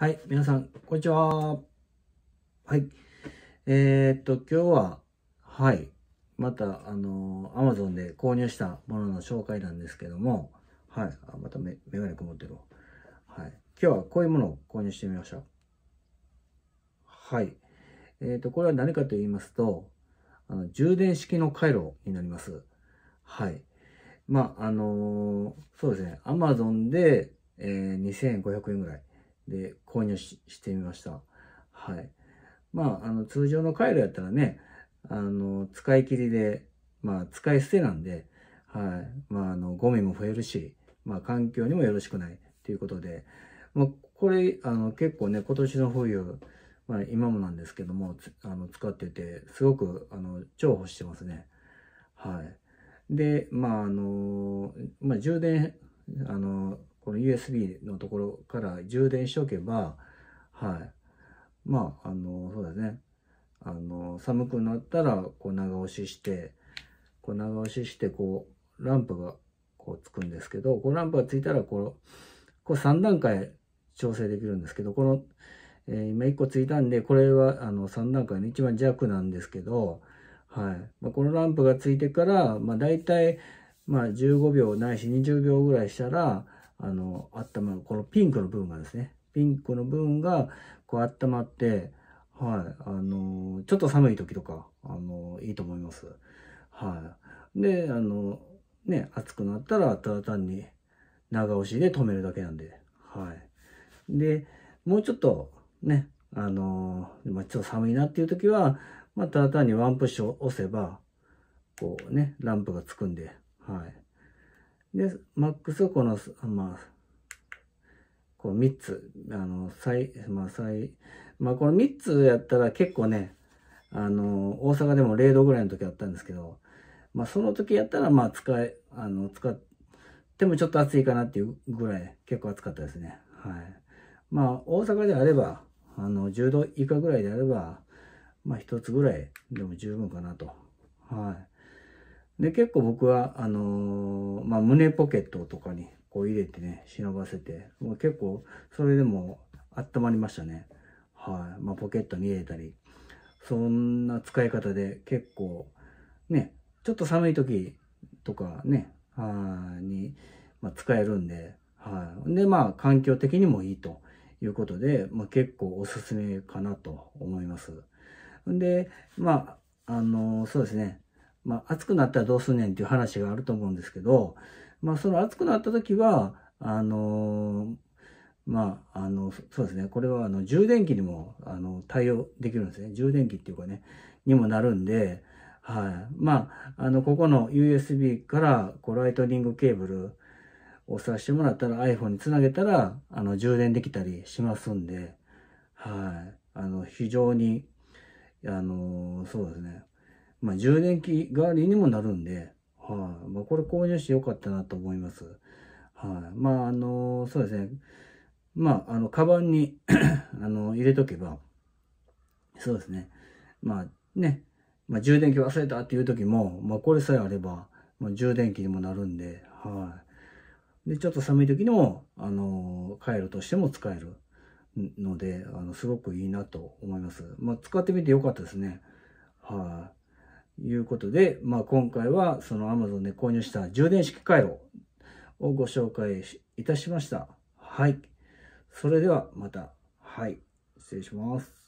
はい、皆さん、こんにちは。はい。えー、っと、今日は、はい、また、あの、アマゾンで購入したものの紹介なんですけども、はい、あまたメメガネ曇ってるはい。今日はこういうものを購入してみました。はい。えー、っと、これは何かと言いますと、あの充電式の回路になります。はい。まあ、あのー、そうですね、アマゾンで、えー、2500円ぐらい。で、購入してみました。はい。まあ、あの、通常の回路やったらね、あの、使い切りで、まあ、使い捨てなんで、はい。まあ、あの、ゴミも増えるし、まあ、環境にもよろしくないということで、まあ、これ、あの、結構ね、今年の冬、まあ、今もなんですけども、あの、使ってて、すごく、あの、重宝してますね。はい。で、まあ、あの、まあ、充電、あの、この USB のところから充電しておけば、はい。まあ、あの、そうだね。あの、寒くなったら、こう長押しして、こう長押しして、こう、ランプがこうつくんですけど、こうランプがついたら、この、こう3段階調整できるんですけど、この、えー、今1個ついたんで、これはあの3段階の一番弱なんですけど、はい。まあ、このランプがついてから、まあ大体、まあ15秒ないし20秒ぐらいしたら、あの、温まる、このピンクの部分がですね、ピンクの部分が、こう温まって、はい、あの、ちょっと寒い時とか、あの、いいと思います。はい。で、あの、ね、暑くなったら、ただ単に長押しで止めるだけなんで、はい。で、もうちょっと、ね、あの、まあ、ちょっと寒いなっていう時は、まあ、ただ単にワンプッシュを押せば、こうね、ランプがつくんで、はい。で、マックスはこの、まあ、こう3つ、あの、最、まあ最、まあこの3つやったら結構ね、あの、大阪でも0度ぐらいの時あったんですけど、まあその時やったらまあ使え、あの、使ってもちょっと暑いかなっていうぐらい結構暑かったですね。はい。まあ大阪であれば、あの、10度以下ぐらいであれば、まあ一つぐらいでも十分かなと。はい。で、結構僕は、あのー、まあ、胸ポケットとかにこう入れてね、忍ばせて、もう結構、それでも温まりましたね。はい。まあ、ポケットに入れたり、そんな使い方で結構、ね、ちょっと寒い時とかね、はに、まあ、使えるんで、はい。で、まあ、環境的にもいいということで、まあ、結構おすすめかなと思います。で、まあ、あのー、そうですね。まあ、暑くなったらどうすんねんっていう話があると思うんですけど、まあ、その暑くなった時は、あのまあ、あの、そうですね。これは、あの、充電器にも、あの、対応できるんですね。充電器っていうかね、にもなるんで、はい。まあ、あの、ここの USB から、こう、ライトニングケーブルをさしてもらったら、iPhone につなげたら、あの、充電できたりしますんで、はい。あの、非常に、あの、そうですね。まあ、充電器代わりにもなるんで、はい、あ、まあ、これ購入してよかったなと思います。はい、あ、まあ、あの、そうですね。まあ、あの、カバンに あの、入れとけば、そうですね。まあ、ね、まあ、充電器忘れたっていう時も、まあ、これさえあれば、まあ、充電器にもなるんで、はい。で、ちょっと寒い時にも、あの、回路としても使えるので、あの、すごくいいなと思います。まあ、使ってみてよかったですね。はい、いうことで、まあ、今回はその Amazon で購入した充電式回路をご紹介いたしました。はい。それではまた。はい。失礼します。